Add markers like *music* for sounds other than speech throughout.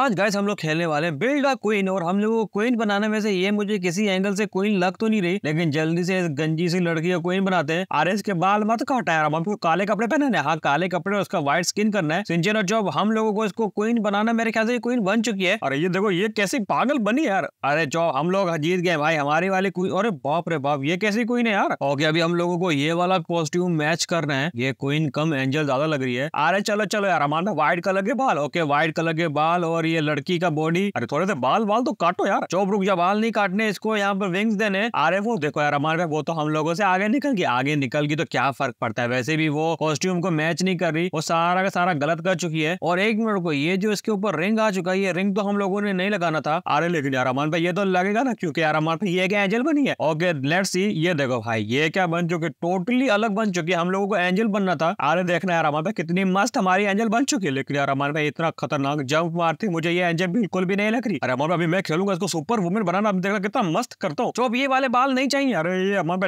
आज गाइस हम लोग खेलने वाले हैं बिल्ड अ क्वीन और हम लोग क्वीन बनाने में से ये मुझे किसी एंगल से क्वीन लग तो नहीं रही लेकिन जल्दी से गंजी सी लड़की का क्वीन बनाते हैं आर के बाल मत काटा हम आपको काले कपड़े पहनने हाँ काले कपड़े और उसका व्हाइट स्किन करना है सिंचन और जॉब हम लोगों को इसको क्वीन बनाना मेरे ख्याल से क्वीन बन चुकी है अरे ये देखो ये कैसी पागल बनी यार अरे जॉब हम लोग जीत गए भाई हमारे वाली क्वीन अरे बाप रे बाप ये कैसी क्वीन है यार ओके अभी हम लोगों को ये वाला कॉस्ट्यूम मैच करना है ये क्वीन कम एंजल ज्यादा लग रही है अरे चलो चलो यार हमारा व्हाइट कलर के बाल ओके व्हाइट कलर के बाल और और ये लड़की का बॉडी अरे थोड़े से बाल बाल तो काटो यार चौप रुक जा बाल नहीं काटने इसको यहाँ पर विंग्स देने अरे वो देखो यार हमारे वो तो हम लोगों से आगे निकल गई आगे निकल गई तो क्या फर्क पड़ता है वैसे भी वो कॉस्ट्यूम को मैच नहीं कर रही वो सारा का सारा गलत कर चुकी है और एक मिनट को ये जो इसके ऊपर रिंग आ चुका है ये रिंग तो हम लोगों ने नहीं लगाना था अरे लेकिन यार हमारे ये तो लगेगा ना क्योंकि यार हमारे ये क्या एंजल बनी है ओके लेट सी ये देखो भाई ये क्या बन चुके टोटली अलग बन चुकी है हम लोगों को एंजल बनना था अरे देखना यार हमारे कितनी मस्त हमारी एंजल बन चुकी है लेकिन यार हमारे इतना खतरनाक जंप मारती मुझे ये एंजन बिल्कुल भी नहीं लग रही अरे अमर अभी मैं खेलूंगा इसको सुपर वुमेन बनाना देखना कितना मस्त करता हूँ तो ये वाले बाल नहीं चाहिए अरे ये अमर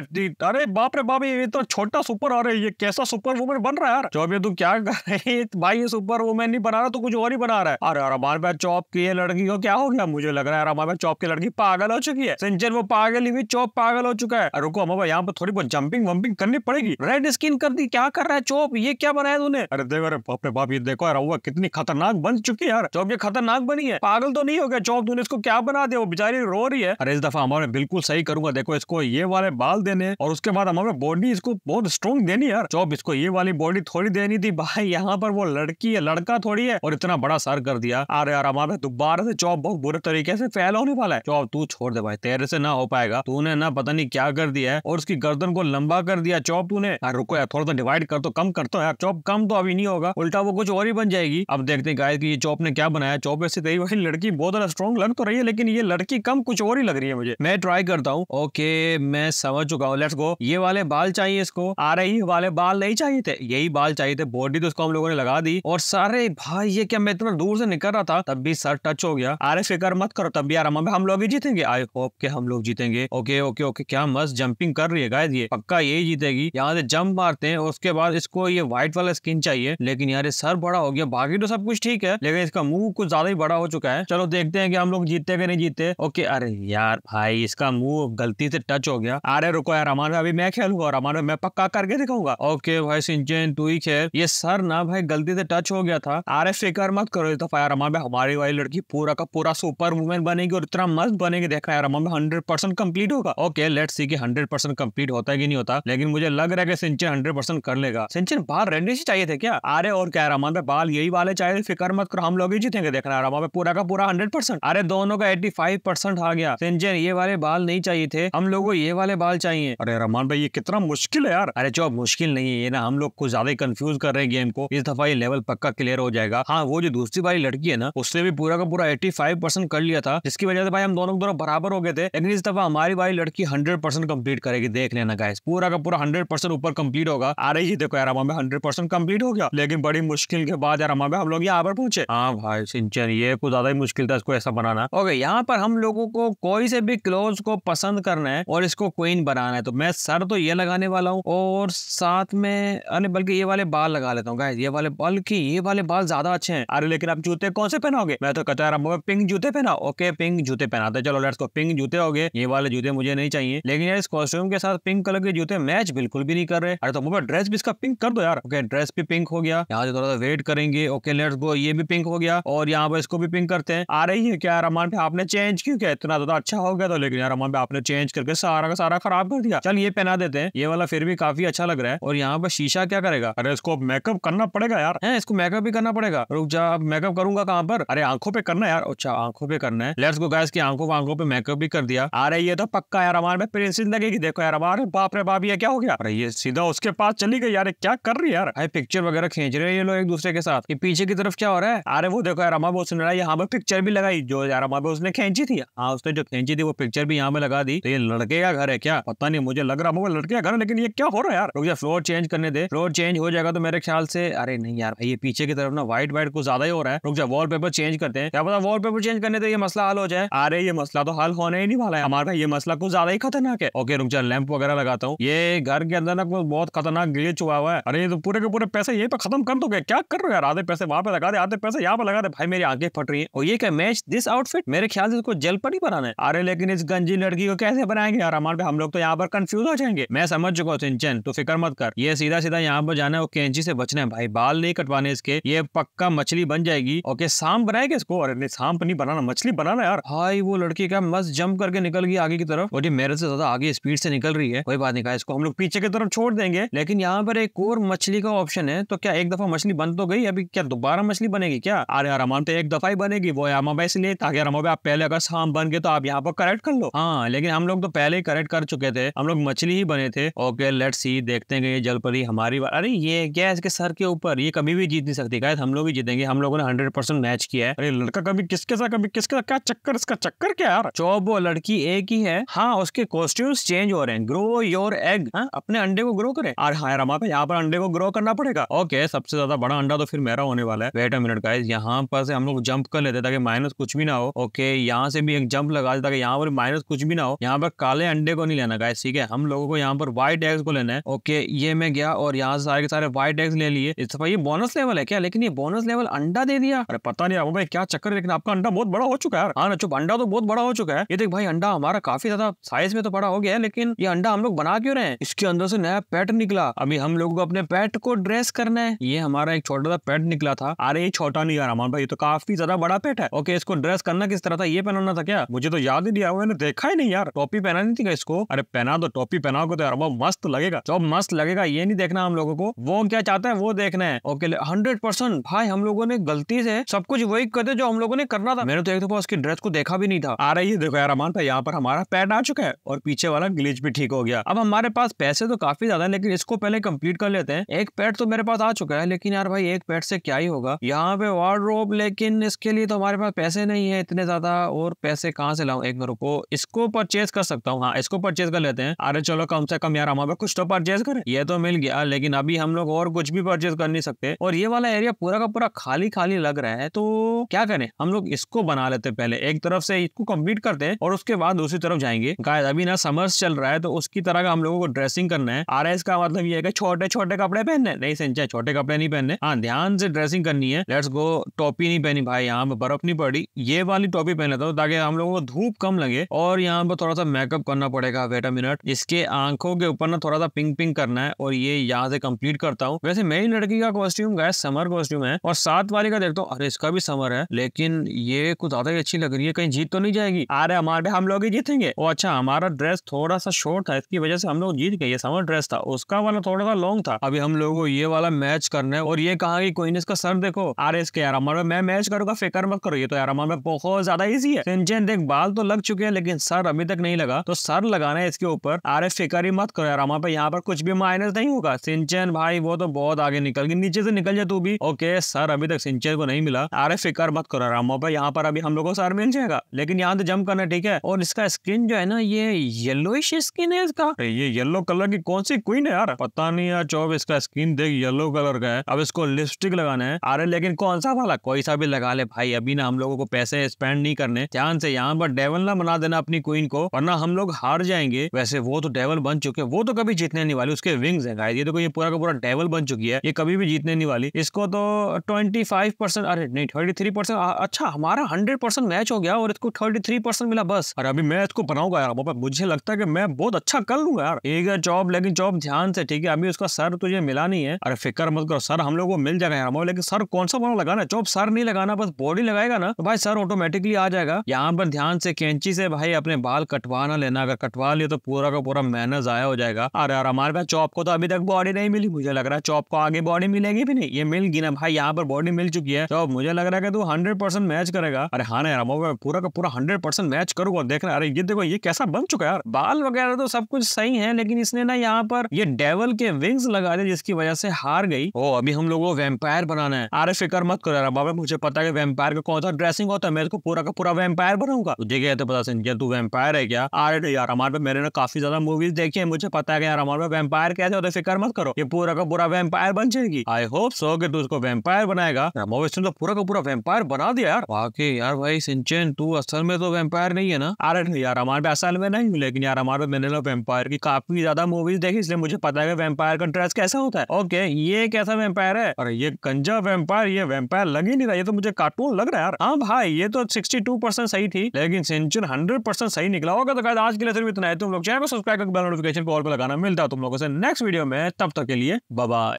अरे बाप रे बाप ये तो छोटा सुपर अरे ये कैसा सुपर वुमेन बन रहा है यार चौब ये तू क्या कर रहे *laughs* भाई ये सुपर वुमेन नहीं बना रहा तो कुछ और ही बना रहा है अरे यार हमारे पास चौप की लड़की को क्या हो गया मुझे लग रहा है हमारे भाई चौप की लड़की पागल हो चुकी है सिंचन वो पागल ही चौप पागल हो चुका है रुको भाई यहाँ पर थोड़ी बहुत जंपिंग वंपिंग करनी पड़ेगी रेड स्किन कर दी क्या कर रहा है चौप ये क्या बनाया तूने अरे देखो अरे बाप रे बाप ये देखो यार कितनी खतरनाक बन चुकी है यार चौप ये खतरनाक बनी है पागल तो नहीं हो गया जॉब तूने इसको क्या बना दिया वो बेचारी रो रही है अरे इस दफा हमारे बिल्कुल सही करूंगा देखो इसको ये वाले बाल देने और उसके बाद हमारे बॉडी इसको बहुत स्ट्रॉन्ग देनी यार जॉब इसको ये वाली बॉडी थोड़ी देनी थी भाई यहाँ पर वो लड़की है लड़का थोड़ी है और इतना बड़ा सर कर दिया अरे यार हमारे दोबारा से जॉब बहुत बुरे तरीके से फैल होने वाला है चौब तू छोड़ दे भाई तेरे से ना हो पाएगा तूने ना पता नहीं क्या कर दिया है और उसकी गर्दन को लंबा कर दिया चौप तूने यार रुको यार थोड़ा सा डिवाइड कर तो कम कर तो यार चौप कम तो अभी नहीं होगा उल्टा वो कुछ और ही बन जाएगी अब देखते हैं गाय की ये चॉप ने क्या बनाया मैच ऑब्वियसली तय भाई लड़की बहुत ज्यादा स्ट्रॉन्ग लग तो रही है लेकिन ये लड़की कम कुछ और ही लग रही है मुझे मैं ट्राई करता हूँ ओके मैं समझ चुका हूँ लेट्स गो ये वाले बाल चाहिए इसको आ रही वाले बाल नहीं चाहिए थे यही बाल चाहिए थे बॉडी तो उसको हम लोगों ने लगा दी और सारे भाई ये क्या मैं इतना दूर से निकल रहा था तब भी सर टच हो गया आर एस फिकर मत करो तब भी आराम हम लोग ही जीतेंगे आई होप के हम लोग जीतेंगे ओके ओके ओके क्या मस्त जंपिंग कर रही है गाय ये पक्का यही जीतेगी यहाँ से जंप मारते हैं उसके बाद इसको ये व्हाइट वाला स्किन चाहिए लेकिन यार सर बड़ा हो गया बाकी तो सब कुछ ठीक है लेकिन इसका मुंह कुछ कुछ ज्यादा ही बड़ा हो चुका है चलो देखते हैं कि हम लोग जीतते कि नहीं जीते ओके अरे यार भाई इसका मुंह गलती से टच हो गया अरे रुको यार अमान में अभी मैं खेलूंगा और अमान में मैं पक्का करके दिखाऊंगा ओके भाई सिंचन तू ही खेल ये सर ना भाई गलती से टच हो गया था अरे फिकर मत करो ये तो यार अमान में हमारी वाली लड़की पूरा का पूरा सुपर वुमेन बनेगी और इतना मस्त बनेगी देखा यार अमान में हंड्रेड परसेंट कम्प्लीट होगा ओके लेट सी की हंड्रेड परसेंट कम्प्लीट होता है कि नहीं होता लेकिन मुझे लग रहा है कि सिंचन हंड्रेड परसेंट कर लेगा सिंचन बाहर रहने से चाहिए थे क्या अरे और क्या अमान में बाल यही वाले चाहिए फिकर मत करो हम लोग ही जीतेंगे देखना रहा हूँ पूरा का पूरा हंड्रेड परसेंट अरे दोनों का एट्टी फाइव परसेंट आ गया सिंजन ये वाले बाल नहीं चाहिए थे हम लोगों को ये वाले बाल चाहिए अरे रमान भाई ये कितना मुश्किल है यार अरे जो मुश्किल नहीं है ये ना हम लोग को ज्यादा ही कंफ्यूज कर रहे हैं गेम को इस दफा ये लेवल पक्का क्लियर हो जाएगा हाँ वो जो दूसरी वाली लड़की है ना उसने भी पूरा का पूरा एट्टी फाइव परसेंट कर लिया था जिसकी वजह से भाई हम दोनों दोनों बराबर हो गए थे लेकिन इस दफा हमारी वाली लड़की हंड्रेड परसेंट कम्प्लीट करेगी देख लेना गाइस पूरा का पूरा हंड्रेड परसेंट ऊपर कम्प्लीट होगा अरे ये देखो यार हमारे हंड्रेड परसेंट कम्प्लीट हो गया लेकिन बड़ी मुश्किल के बाद यार हमारे हम लोग यहाँ पर पहुंचे हाँ भाई एक्सटेंशन ये कुछ ज्यादा ही मुश्किल था इसको ऐसा बनाना ओके यहाँ पर हम लोगों को कोई से भी क्लोज को पसंद करना है और इसको क्वीन बनाना है तो मैं सर तो ये लगाने वाला हूँ और साथ में अरे बल्कि ये वाले बाल लगा लेता हूँ ये वाले बल्कि ये वाले बाल ज्यादा अच्छे हैं अरे लेकिन आप जूते कौन से पहनाओगे मैं तो कहता रहा पिंक जूते पहना ओके पिंक जूते पहनाते चलो लेट्स को पिंक जूते हो गए ये वाले जूते मुझे नहीं चाहिए लेकिन यार इस कॉस्ट्यूम के साथ पिंक कलर के जूते मैच बिल्कुल भी नहीं कर रहे अरे तो मुझे ड्रेस भी इसका पिंक कर दो यार ओके ड्रेस भी पिंक हो गया यहाँ से थोड़ा सा वेट करेंगे ओके लेट्स गो ये भी पिंक हो गया और यहाँ पर इसको भी पिंक करते हैं आ रही है क्या रमान पे आपने चेंज क्यों किया इतना ज्यादा अच्छा हो गया तो लेकिन यार रमान पे आपने चेंज करके सारा का सारा खराब कर दिया चल ये पहना देते हैं ये वाला फिर भी काफी अच्छा लग रहा है और यहाँ पर शीशा क्या करेगा अरे इसको मेकअप करना पड़ेगा यार है इसको मेकअप भी करना पड़ेगा रुक जा मेकअप करूंगा कहाँ पर अरे आंखों पे करना यार अच्छा आंखों पे करना है लेट्स गो गैस की आंखों आंखों पे मेकअप भी कर दिया आ रही है तो पक्का यार हमारे में प्रिंसेस लगेगी देखो यार हमारे बाप रे बाप ये क्या हो गया अरे ये सीधा उसके पास चली गई यार क्या कर रही है यार पिक्चर वगैरह खींच रहे हैं ये लोग एक दूसरे के साथ ये पीछे की तरफ क्या हो रहा है अरे वो देखो यार ड्रामा बॉस ने यहाँ पर पिक्चर भी लगाई जो ड्रामा बॉस ने खेची थी हाँ उसने जो खेची थी वो पिक्चर भी यहाँ पे लगा दी तो ये लड़के का घर है क्या पता नहीं मुझे लग रहा होगा लड़के का घर है लेकिन ये क्या हो रहा है यार रुक फ्लोर चेंज करने दे फ्लोर चेंज हो जाएगा तो मेरे ख्याल से अरे नहीं यार ये पीछे की तरफ ना व्हाइट व्हाइट कुछ ज्यादा ही हो रहा है रुक जा वॉल पेपर चेंज करते हैं क्या पता वॉल पेपर चेंज करने दे ये मसला हल हो जाए अरे ये मसला तो हल होने ही नहीं वाला है हमारा ये मसला कुछ ज्यादा ही खतरनाक है ओके रुक जा लैंप वगैरह लगाता हूँ ये घर के अंदर ना कुछ बहुत खतरनाक ग्लिच हुआ हुआ है अरे ये तो पूरे के पूरे पैसे यही पे खत्म कर दो क्या कर रहे हो यार आधे पैसे वहाँ पे लगा दे आधे पैसे यहाँ पे लगा दे भाई मेरी आंखें फट रही है और ये क्या मैच दिस आउटफिट मेरे ख्याल से इसको जल पर ही बनाना है अरे लेकिन इस गंजी लड़की को कैसे बनाएंगे यार हमारे हम लोग तो यहाँ पर कंफ्यूज हो जाएंगे मैं समझ चुका हूँ सिंचन तो फिक्र मत कर ये सीधा सीधा यहाँ पर जाना है और कैंची से बचना है भाई बाल नहीं कटवाने इसके ये पक्का मछली बन जाएगी ओके सांप बनाएगा इसको अरे सांप नहीं बनाना मछली बनाना यार हाई वो लड़की क्या मस्त जंप करके निकल गई आगे की तरफ और ये मेरे से ज्यादा आगे स्पीड से निकल रही है कोई बात नहीं कहा इसको हम लोग पीछे की तरफ छोड़ देंगे लेकिन यहाँ पर एक और मछली का ऑप्शन है तो क्या एक दफा मछली बन तो गई अभी क्या दोबारा मछली बनेगी क्या अरे यार हमाम तो एक दफा ही बनेगी वो यामा भाई से नहीं ताकि कि रमा भाई आप पहले अगर शाम बन गए तो आप यहाँ पर करेक्ट कर लो हाँ लेकिन हम लोग तो पहले ही करेक्ट कर चुके थे हम लोग मछली ही बने थे ओके लेट सी देखते हैं ये जलपरी हमारी बार अरे ये क्या इसके सर के ऊपर ये कभी भी जीत नहीं सकती गायद हम लोग ही जीतेंगे हम लोगों ने हंड्रेड परसेंट मैच किया है अरे लड़का कभी किसके साथ कभी किसके साथ क्या चक्कर इसका चक्कर क्या यार चौबो लड़की एक ही है हाँ उसके कॉस्ट्यूम चेंज हो रहे हैं ग्रो योर एग अपने अंडे को ग्रो करे अरे हाँ यार हमारे यहाँ पर अंडे को ग्रो करना पड़ेगा ओके सबसे ज्यादा बड़ा अंडा तो फिर मेरा होने वाला है वेट अ मिनट गाइज यहाँ पर से हम लोग जंप कर लेते ताकि माइनस कुछ भी ना हो ओके यहाँ से भी एक जंप लगा ताकि यहाँ पर माइनस कुछ भी ना हो यहाँ पर काले अंडे को नहीं लेना गाइस ठीक है हम लोगों को यहाँ पर व्हाइट एग्स को लेना है ओके ये मैं गया और यहाँ से सारे के सारे व्हाइट एग्स ले लिए इस दफा ये बोनस लेवल है क्या लेकिन ये बोनस लेवल अंडा दे दिया अरे पता नहीं भाई क्या चक्कर लेकिन आपका अंडा बहुत बड़ा हो चुका है हाँ ना चुप अंडा तो बहुत बड़ा हो चुका है ये देख भाई अंडा हमारा काफी ज्यादा साइज में तो बड़ा हो गया लेकिन ये अंडा हम लोग बना क्यों रहे हैं इसके अंदर से नया पेट निकला अभी हम लोगों को अपने पेट को ड्रेस करना है ये हमारा एक छोटा सा पेट निकला था अरे ये छोटा नहीं यार हमारा भाई ये तो तो काफी ज्यादा बड़ा पेट है ओके इसको ड्रेस करना किस तरह था ये पहनाना था क्या मुझे तो याद ही नहीं आया मैंने देखा ही नहीं यार टोपी नहीं थी इसको अरे पहना दो टोपी पहनाओगे तो यार वो मस्त लगेगा जो मस्त लगेगा ये नहीं देखना हम लोगों को वो क्या चाहता है वो देखना है ओके हंड्रेड परसेंट भाई हम लोगों ने गलती से सब कुछ वही कर जो हम लोगों ने करना था मैंने तो एक दफा उसकी ड्रेस को देखा भी नहीं था आ रही है देखो यार अमान भाई यहाँ पर हमारा पैट आ चुका है और पीछे वाला ग्लिच भी ठीक हो गया अब हमारे पास पैसे तो काफी ज्यादा है लेकिन इसको पहले कम्प्लीट कर लेते हैं एक पैट तो मेरे पास आ चुका है लेकिन यार भाई एक पैट से क्या ही होगा यहाँ पे वार्ड ले लेकिन इसके लिए तो हमारे पास पैसे नहीं है इतने ज़्यादा और पैसे कहाँ से लाऊं एक रुको इसको परचेज कर सकता हूँ हाँ इसको परचेज कर लेते हैं अरे चलो कम से कम यार हमारे कुछ तो परचेज करें ये तो मिल गया लेकिन अभी हम लोग और कुछ भी परचेज कर नहीं सकते और ये वाला एरिया पूरा का पूरा खाली खाली लग रहा है तो क्या करें हम लोग इसको बना लेते हैं पहले एक तरफ से इसको कम्प्लीट करते हैं और उसके बाद दूसरी तरफ जाएंगे गाय अभी ना समर्स चल रहा है तो उसकी तरह का हम लोगों को ड्रेसिंग करना है आर का मतलब ये है छोटे छोटे कपड़े पहनने नहीं सिंचा छोटे कपड़े नहीं पहनने हाँ ध्यान से ड्रेसिंग करनी है लेट्स गो टॉपी नहीं पहनी भाई यहाँ पे बर्फ नहीं पड़ी ये वाली टॉपी पहन लेता हूँ ताकि हम लोगों को धूप कम लगे और यहाँ पर थोड़ा सा मेकअप करना पड़ेगा वेट मिनट इसके आंखों के ऊपर ना थोड़ा सा पिंक पिंक करना है और ये यहाँ से कम्प्लीट करता हूँ वैसे मेरी लड़की का कॉस्ट्यूम गाय समर कॉस्ट्यूम है और सात वाली का देखता हूँ अरे इसका भी समर है लेकिन ये कुछ ज्यादा ही अच्छी लग रही है कहीं जीत तो नहीं जाएगी अरे हमारे हम लोग ही जीतेंगे और अच्छा हमारा ड्रेस थोड़ा सा शॉर्ट था इसकी वजह से हम लोग जीत गए समर ड्रेस था उसका वाला थोड़ा सा लॉन्ग था अभी हम लोगों को ये वाला मैच करना है और ये कहा कि कोई ने इसका सर देखो आर एस के यार हमारे मैम मैच करूंगा फिकर मत करो ये तो यार हमारा बहुत ज्यादा ईजी है सिंचन देख बाल तो लग चुके हैं लेकिन सर अभी तक नहीं लगा तो सर लगाना है इसके ऊपर अरे फिकर ही मत करो यार हमारे यहाँ पर कुछ भी माइनस नहीं होगा सिंचन भाई वो तो बहुत आगे निकल गई नीचे से निकल जाए तू भी ओके सर अभी तक सिंचन को नहीं मिला अरे फिकर मत करो यार हमारे यहाँ पर अभी हम लोग को सर मिल जाएगा लेकिन यहाँ तो जम करना ठीक है और इसका स्किन जो है ना ये येलो स्किन है इसका ये येलो कलर की कौन सी क्वीन है यार पता नहीं यार चौब इसका स्किन देख येलो कलर का है अब इसको लिपस्टिक लगाना है अरे लेकिन कौन सा वाला कोई सा पैसा भी लगा ले भाई अभी ना हम लोगों को पैसे स्पेंड नहीं करने ध्यान से यहाँ पर डेवल ना बना देना अपनी क्वीन को वरना हम लोग हार जाएंगे वैसे वो तो डेवल बन चुके वो तो कभी जीतने नहीं वाली उसके विंग्स है ये देखो ये पूरा का पूरा डेवल बन चुकी है ये कभी भी जीतने नहीं वाली इसको तो ट्वेंटी अरे नहीं थर्टी अच्छा हमारा हंड्रेड मैच हो गया और इसको थर्टी मिला बस और अभी मैं इसको बनाऊंगा यार मुझे लगता है कि मैं बहुत अच्छा कर लूंगा यार एक जॉब लेकिन जॉब ध्यान से ठीक है अभी उसका सर तुझे मिला नहीं है अरे फिक्र मत करो सर हम लोग को मिल जाएगा यार लेकिन सर कौन सा बना लगाना जॉब सर नहीं नहीं लगाना बस बॉडी लगाएगा ना तो भाई सर ऑटोमेटिकली आ जाएगा यहाँ पर ध्यान से कैंची से भाई अपने बाल कटवा ना लेना अगर कटवा लिए तो पूरा का पूरा मेहनत जाया हो जाएगा अरे यार हमारे पास चॉप को तो अभी तक बॉडी नहीं मिली मुझे लग रहा है चॉप को आगे बॉडी मिलेगी भी नहीं ये मिल गई ना भाई यहाँ पर बॉडी मिल चुकी है तो मुझे लग रहा है तू हंड्रेड मैच करेगा अरे हाँ यार पूरा का पूरा हंड्रेड मैच करूंगा देखना अरे ये देखो ये कैसा बन चुका है यार बाल वगैरह तो सब कुछ सही है लेकिन इसने ना यहाँ पर ये डेवल के विंग्स लगा दिए जिसकी वजह से हार गई ओ अभी हम लोग को वेम्पायर बनाना है अरे फिक्र मत करो यार मुझे मुझे पता है वेम्पायर का कौन सा ड्रेसिंग होता है मैं इसको पूरा का पूरा वेम्पायर बनाऊंगा तुझे कहते पता सिंह तू वेम्पायर है क्या अरे यार हमारे मेरे ने काफी ज्यादा मूवीज देखी है मुझे पता है यार हमारे वेम्पायर कैसे होता है फिक्र मत करो ये पूरा का पूरा वेम्पायर बन जाएगी आई होप सो कि तू उसको वेम्पायर बनाएगा मोविस ने तो पूरा का पूरा वेम्पायर बना दिया यार बाकी यार भाई सिंचन तू असल में तो वेम्पायर नहीं है ना अरे नहीं यार हमारे असल में नहीं लेकिन यार हमारे मैंने ना वेम्पायर की काफी ज्यादा मूवीज देखी इसलिए मुझे पता है वेम्पायर का ड्रेस कैसा होता है ओके ये कैसा वेम्पायर है अरे ये कंजा वेम्पायर ये वेम्पायर लग ही नहीं ये तो मुझे कार्टून लग रहा है यार हाँ भाई ये तो सिक्सटी टू परसेंट सही थी लेकिन सेंचुर हंड्रेड परसेंट सही निकला होगा तो कहते आज के लिए सिर्फ इतना है तुम लोग चैनल को सब्सक्राइब करके बेल नोटिफिकेशन को और को लगाना मिलता है तुम लोगों से नेक्स्ट वीडियो में तब तक के लिए बाबा